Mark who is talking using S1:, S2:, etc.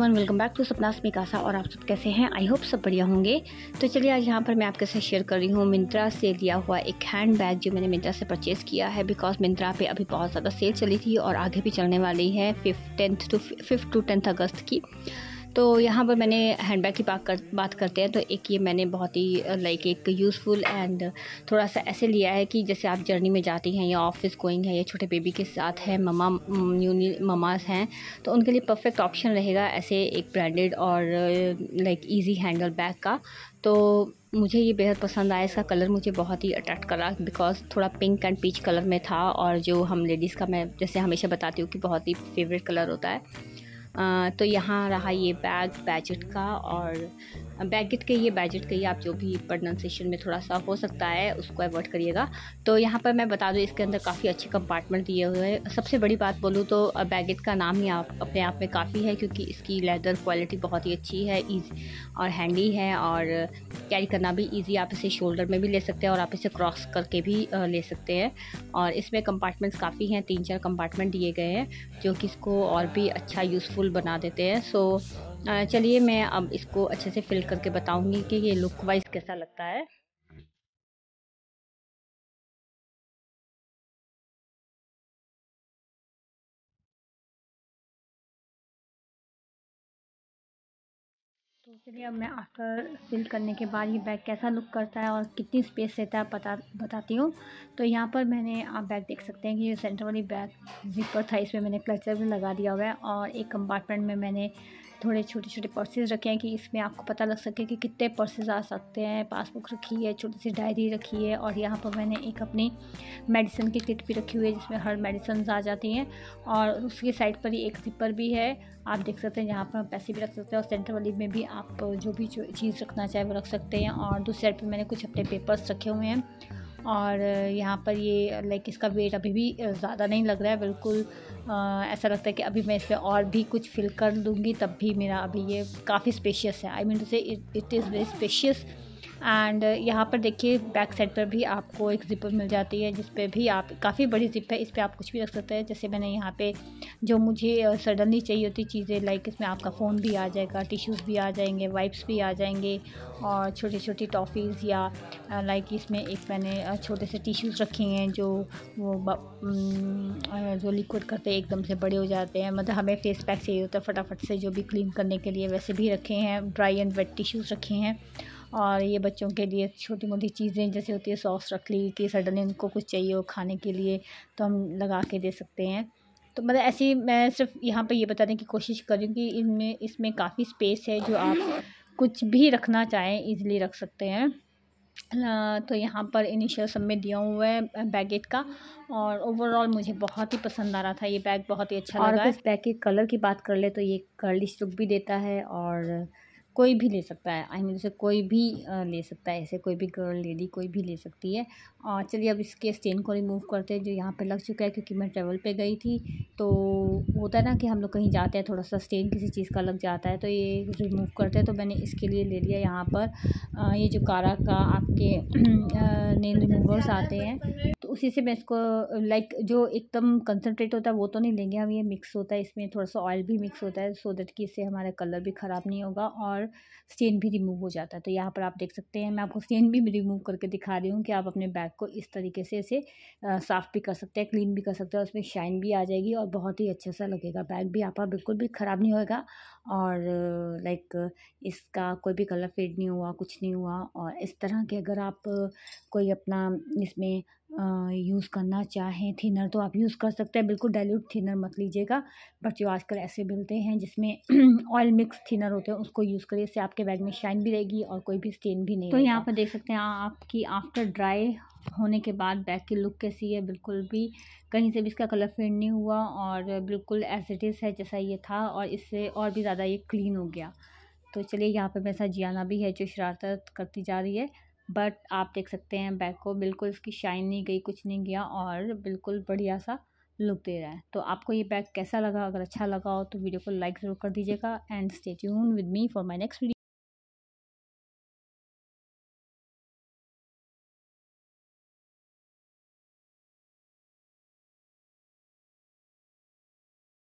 S1: everyone welcome back to Sapna mi casa और आप सब कैसे हैं आई होप सब बढ़िया होंगे तो चलिए आज यहाँ पर मैं आपके साथ शेयर कर रही हूँ मिंत्रा से लिया हुआ एक हैंड बैग जो मैंने मिंत्रा से परचेज़ किया है बिकॉज मिंत्रा पे अभी बहुत ज़्यादा सेल चली थी और आगे भी चलने वाली है fifth tenth to fifth to tenth अगस्त की तो यहाँ पर मैंने हैंड बैग की बात कर बात करते हैं तो एक ये मैंने बहुत ही लाइक एक यूज़फुल एंड थोड़ा सा ऐसे लिया है कि जैसे आप जर्नी में जाती हैं या ऑफिस गोइंग है या छोटे बेबी के साथ है ममा न्यू ममाज हैं तो उनके लिए परफेक्ट ऑप्शन रहेगा ऐसे एक ब्रांडेड और लाइक ईजी हैंडल बैग का तो मुझे ये बेहद पसंद आया इसका कलर मुझे बहुत ही अट्रैक्ट करा बिकॉज थोड़ा पिंक एंड पीच कलर में था और जो हम लेडीज़ का मैं जैसे हमेशा बताती हूँ कि बहुत ही फेवरेट कलर होता है तो यहाँ रहा ये बैग बैजट का और बैगेट कहिए बैजेट कहिए आप जो भी प्रोनाउंसिएशन में थोड़ा सा हो सकता है उसको अवॉइड करिएगा तो यहाँ पर मैं बता दूँ इसके अंदर काफ़ी अच्छे कंपार्टमेंट दिए हुए हैं सबसे बड़ी बात बोलूँ तो बैगेट का नाम ही आप अपने आप में काफ़ी है क्योंकि इसकी लेदर क्वालिटी बहुत ही अच्छी है ईजी और हैंडी है और कैरी करना भी ईजी आप इसे शोल्डर में भी ले सकते हैं और आप इसे क्रॉस करके भी ले सकते हैं और इसमें कंपार्टमेंट्स काफ़ी हैं तीन चार कंपार्टमेंट दिए गए हैं जो कि इसको और भी अच्छा यूज़फुल बना देते हैं सो so, चलिए मैं अब इसको अच्छे से फिल करके बताऊंगी कि ये लुक वाइज कैसा लगता है तो चलिए अब मैं आफ्टर फिल करने के बाद ये बैग कैसा लुक करता है और कितनी स्पेस रहता है पता बताती हूँ तो यहाँ पर मैंने आप बैग देख सकते हैं कि ये सेंटर वाली बैग जिपर था इसमें मैंने क्लचर भी लगा दिया हुआ है और एक कंपार्टमेंट में मैंने थोड़े छोटे छोटे पर्सेज रखे हैं कि इसमें आपको पता लग सके कि कितने पर्सेज आ सकते हैं पासबुक रखी है छोटी सी डायरी रखी है और यहाँ पर मैंने एक अपनी मेडिसिन की किट भी रखी हुई है जिसमें हर मेडिसन आ जाती हैं और उसकी साइड पर ही एक जिपर भी है आप देख सकते हैं यहाँ पर हम पैसे भी रख सकते हैं और सेंटर वाली में भी आप जो भी चीज़ रखना चाहे वो रख सकते हैं और दूसरी साइड पर मैंने कुछ अपने पेपर्स रखे हुए हैं और यहाँ पर ये लाइक इसका वेट अभी भी ज़्यादा नहीं लग रहा है बिल्कुल ऐसा लगता है कि अभी मैं इसमें और भी कुछ फिल कर दूँगी तब भी मेरा अभी ये काफ़ी स्पेशियस है I mean to say it is very spacious and uh, यहाँ पर देखिए बैक साइड पर भी आपको एक ज़िप मिल जाती है जिस पर भी आप काफ़ी बड़ी ज़िप है इस पर आप कुछ भी रख सकते हैं जैसे मैंने यहाँ पे जो मुझे सडनली uh, चाहिए होती चीज़ें लाइक इसमें आपका फ़ोन भी आ जाएगा टिश्यूज़ भी आ जाएंगे वाइप्स भी आ जाएंगे और छोटी छोटी टॉफ़ीज़ या लाइक uh, इसमें एक मैंने छोटे से टिश्यूज़ रखे हैं जो वो mm, जो लिक्विड करते एकदम से बड़े हो जाते हैं मतलब हमें फेस पैक चाहिए होता है फटाफट से जो भी क्लीन करने के लिए वैसे भी रखे हैं ड्राई एंड वेट टिश्यूज़ रखे हैं और ये बच्चों के लिए छोटी मोटी चीज़ें जैसे होती है सॉस रख ली कि सडनली उनको कुछ चाहिए हो खाने के लिए तो हम लगा के दे सकते हैं तो मतलब ऐसी मैं सिर्फ यहाँ पर ये बताने की कोशिश करूँ कि इनमें इसमें काफ़ी स्पेस है जो आप कुछ भी रखना चाहें ईज़िली रख सकते हैं तो यहाँ पर इनिशियल सब में दिया हुआ है बैगेट का और ओवरऑल मुझे बहुत ही पसंद आ रहा था ये बैग बहुत ही अच्छा और लगा और इस बैग के कलर की बात कर ले तो ये कर्लिश लुक भी देता है और कोई भी ले सकता है आई मीन जैसे कोई भी ले सकता है ऐसे कोई भी गर्ल लेडी कोई भी ले सकती है और चलिए अब इसके स्टेन को रिमूव करते हैं जो यहाँ पे लग चुका है क्योंकि मैं ट्रेवल पे गई थी तो होता है ना कि हम लोग कहीं जाते हैं थोड़ा सा स्टेन किसी चीज़ का लग जाता है तो ये रिमूव करते हैं तो मैंने इसके लिए ले लिया यहाँ पर ये जो कारा का आपके नेल रिमूवर्स आते हैं उसी से मैं इसको लाइक जो एकदम कंसनट्रेट होता है वो तो नहीं लेंगे हम ये मिक्स होता है इसमें थोड़ा सा ऑयल भी मिक्स होता है सो दैट कि इससे हमारा कलर भी ख़राब नहीं होगा और स्टेन भी रिमूव हो जाता है तो यहाँ पर आप देख सकते हैं मैं आपको स्टेन भी रिमूव करके दिखा रही हूँ कि आप अपने बैग को इस तरीके से इसे साफ़ भी कर सकते हैं क्लीन भी कर सकते हैं उसमें शाइन भी आ जाएगी और बहुत ही अच्छा सा लगेगा बैग भी आपका बिल्कुल भी ख़राब नहीं होएगा और लाइक इसका कोई भी कलर फेड नहीं हुआ कुछ नहीं हुआ और इस तरह के अगर आप कोई अपना इसमें यूज़ करना चाहें थिनर तो आप यूज़ कर सकते हैं बिल्कुल डाइल्यूट थिनर मत लीजिएगा बट जो आजकल ऐसे मिलते हैं जिसमें ऑयल मिक्स थिनर होते हैं उसको यूज़ करिए इससे आपके बैग में शाइन भी रहेगी और कोई भी स्टेन भी नहीं तो यहाँ पर देख सकते हैं आपकी आफ्टर ड्राई होने के बाद बैग की लुक कैसी है बिल्कुल भी कहीं से भी इसका कलर फेड नहीं हुआ और बिल्कुल एज इट इज़ है जैसा ये था और इससे और भी ज़्यादा ये क्लीन हो गया तो चलिए यहाँ पर मैं साथ जियाना भी है जो शरारत करती जा रही है बट आप देख सकते हैं बैग को बिल्कुल इसकी शाइन नहीं गई कुछ नहीं गया और बिल्कुल बढ़िया सा लुक दे रहा है तो आपको ये बैग कैसा लगा अगर अच्छा लगा हो तो वीडियो को लाइक ज़रूर कर दीजिएगा and stay tune with me for my next video